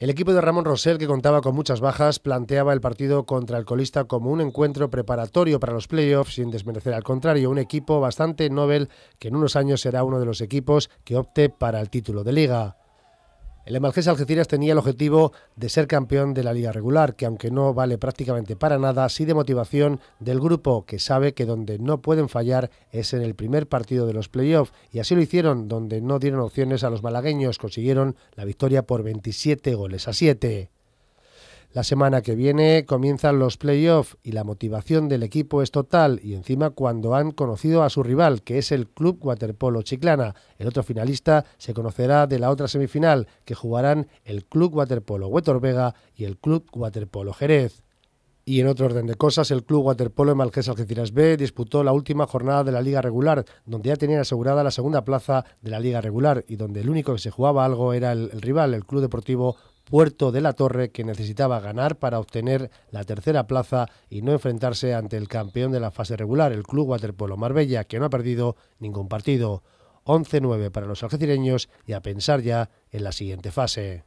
El equipo de Ramón Rosell, que contaba con muchas bajas, planteaba el partido contra el colista como un encuentro preparatorio para los playoffs, sin desmerecer al contrario, un equipo bastante Nobel que en unos años será uno de los equipos que opte para el título de liga. El Emalges Algeciras tenía el objetivo de ser campeón de la liga regular, que aunque no vale prácticamente para nada, sí de motivación del grupo, que sabe que donde no pueden fallar es en el primer partido de los playoffs, y así lo hicieron, donde no dieron opciones a los malagueños, consiguieron la victoria por 27 goles a 7. La semana que viene comienzan los playoffs y la motivación del equipo es total y encima cuando han conocido a su rival, que es el Club Waterpolo Chiclana. El otro finalista se conocerá de la otra semifinal, que jugarán el Club Waterpolo Huetor Vega y el Club Waterpolo Jerez. Y en otro orden de cosas, el Club Waterpolo Malgés Algeciras B disputó la última jornada de la Liga Regular, donde ya tenían asegurada la segunda plaza de la Liga Regular y donde el único que se jugaba algo era el, el rival, el Club Deportivo Puerto de la Torre, que necesitaba ganar para obtener la tercera plaza y no enfrentarse ante el campeón de la fase regular, el Club Waterpolo Marbella, que no ha perdido ningún partido. 11-9 para los algecireños y a pensar ya en la siguiente fase.